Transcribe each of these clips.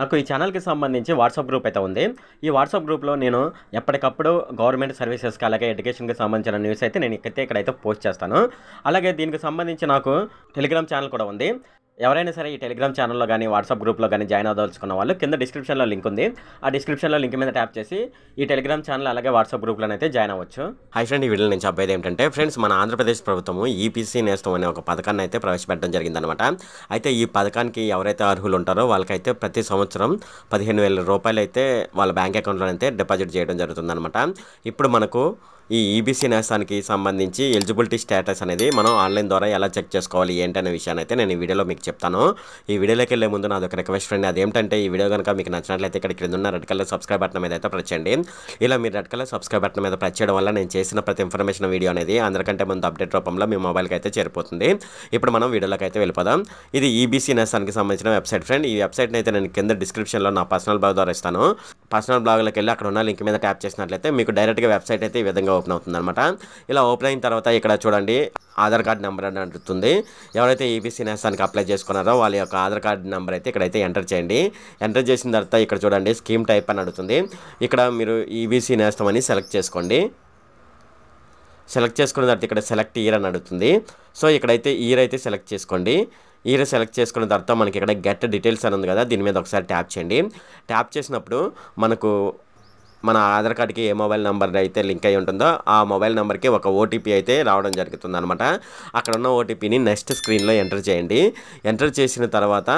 నాకు ఈ ఛానల్కి సంబంధించి వాట్సాప్ గ్రూప్ అయితే ఉంది ఈ వాట్సాప్ గ్రూప్లో నేను ఎప్పటికప్పుడు గవర్నమెంట్ సర్వీసెస్కి అలాగే ఎడ్యుకేషన్కి సంబంధించిన న్యూస్ అయితే నేను ఇక్కడైతే పోస్ట్ చేస్తాను అలాగే దీనికి సంబంధించి నాకు టెలిగ్రామ్ ఛానల్ కూడా ఉంది ఎవరైనా సరే ఈ టెలిగ్రామ్ ఛానల్లో కానీ వాట్సాప్ గ్రూప్లో కానీ జాయిన్ అవ్వదలుచుకున్న వాళ్ళు కింద డిస్క్రిప్షన్లో లింక్ ఉంది ఆ డిస్క్రిప్షన్లో లింక్ మీద ట్యాప్ చేసి ఈ టెలిగ్రామ్ ఛానల్ అలాగే వాట్సాప్ గ్రూప్లో అయితే జాయిన్ అవ్వచ్చు హై ఫ్రెండ్ ఈ వీడియో నుంచి అబ్బాయి ఏంటంటే ఫ్రెండ్స్ మన ఆంధ్రప్రదేశ్ ప్రభుత్వం ఈపీసీ నేస్తం అనే ఒక పథకాన్ని అయితే ప్రవేశపెట్టడం జరిగిందనమాట అయితే ఈ పథకానికి ఎవరైతే అర్హులు ఉంటారో వాళ్ళకైతే ప్రతి సంవత్సరం పదిహేను వేల రూపాయలు అయితే వాళ్ళ బ్యాంక్ అకౌంట్లో అయితే డిపాజిట్ చేయడం జరుగుతుందనమాట ఇప్పుడు మనకు ఈ ఈబీసీ e నేస్తానికి సంబంధించి ఎలిజిబిలిటీ స్టేటస్ అనేది మనం ఆన్లైన్ ద్వారా ఎలా చెక్ చేసుకోవాలి ఏంటనే విషయాన్ని అయితే నేను ఈ వీడియోలో మీకు చెప్తాను ఈ వీడియోలోకి వెళ్ళే ముందు నాది ఒక రిక్వెస్ట్ ఫ్రెండ్ అదేంటంటే ఈ వీడియో కనుక మీకు నచ్చినట్లయితే ఇక్కడ క్రింద ఉన్న రెడ్ కలర్ సబ్స్క్రైబ్ బటన్ మీద అయితే ప్రెస్ చేయండి ఇలా మీరు రెడ్ కలర్ సబ్స్క్రైబ్ బటన్ మీద ప్రెస్ చేయడం వల్ల నేను చేసిన ప్రతి ఇన్ఫర్మేషన్ వీడియో అనేది అందరికంటే ముందు అప్డేట్ రూపంలో మీ మొబైల్కి అయితే చేరిపోతుంది ఇప్పుడు మనం వీడియోలోకి అయితే వెళ్ళిపోదాం ఇది ఈబీసీ e నేస్తానికి సంబంధించిన వెబ్సైట్ ఫ్రెండ్ ఈ వెబ్సైట్ని అయితే నేను కింద డిస్క్రిప్షన్లో నా పర్సనల్ బాగా ద్వారా ఇస్తాను పర్సనల్ బ్లాగ్లోకి వెళ్ళి అక్కడ ఉన్న లింక్ మీద ట్యాప్ చేసినట్లయితే మీకు డైరెక్ట్గా వెబ్సైట్ అయితే ఈ విధంగా ఓపెన్ అవుతుంది అనమాట ఇలా ఓపెన్ అయిన తర్వాత ఇక్కడ చూడండి ఆధార్ కార్డ్ నెంబర్ అని అంటుంది ఎవరైతే ఈబీసీ e నేస్తానికి అప్లై చేసుకున్నారో వాళ్ళ యొక్క ఆధార్ కార్డ్ నెంబర్ అయితే ఇక్కడైతే ఎంటర్ చేయండి ఎంటర్ చేసిన తర్వాత ఇక్కడ చూడండి స్కీమ్ టైప్ అని అడుగుతుంది ఇక్కడ మీరు ఈబీసీ e నేస్తామని సెలెక్ట్ చేసుకోండి సెలెక్ట్ చేసుకున్న తర్వాత ఇక్కడ సెలెక్ట్ ఇయర్ అని అడుగుతుంది సో ఇక్కడైతే ఇయర్ అయితే సెలెక్ట్ చేసుకోండి ఈయన సెలెక్ట్ చేసుకున్న తర్వాత మనకి ఇక్కడ గెట్ డీటెయిల్స్ అని ఉంది కదా దీని మీద ఒకసారి ట్యాప్ చేయండి ట్యాప్ చేసినప్పుడు మనకు మన ఆధార్ కార్డుకి ఏ మొబైల్ నెంబర్ అయితే లింక్ అయి ఉంటుందో ఆ మొబైల్ నెంబర్కి ఒక ఓటీపీ అయితే రావడం జరుగుతుంది అనమాట అక్కడ ఉన్న ఓటీపీని నెక్స్ట్ స్క్రీన్లో ఎంటర్ చేయండి ఎంటర్ చేసిన తర్వాత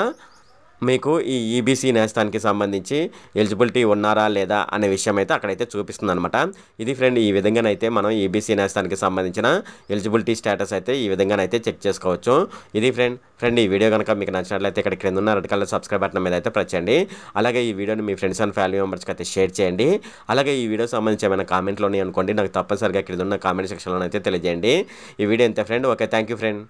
మీకు ఈ ఈబీసీ e నేస్తానికి సంబంధించి ఎలిజిబిలిటీ ఉన్నారా లేదా అనే విషయం అయితే అక్కడైతే చూపిస్తుంది అనమాట ఇది ఫ్రెండ్ ఈ విధంగానైతే మనం ఈబీసీ e నేస్తానికి సంబంధించిన ఎలిజిబిలిటీ స్టేటస్ అయితే ఈ విధంగానైతే చెక్ చేసుకోవచ్చు ఇది ఫ్రెండ్ ఫ్రెండ్ ఈ వీడియో కనుక మీకు నచ్చినట్లయితే ఇక్కడ క్రింద ఉన్న రెడ్ కలర్ సబ్స్క్రైబ్ బటన్ మీద అయితే ప్రెస్ చేయండి అలాగే ఈ వీడియోని మీ ఫ్రెండ్స్ అండ్ ఫ్యామిలీ మెంబర్స్కి అయితే షేర్ చేయండి అలాగే ఈ వీడియో సంబంధించి ఏమైనా కామెంట్లోనే అనుకోండి నాకు తప్పనిసరిగా క్రింద ఉన్న కామెంట్ సెక్షన్లో అయితే తెలియజేయండి ఈ వీడియో ఎంత ఫ్రెండ్ ఓకే థ్యాంక్ ఫ్రెండ్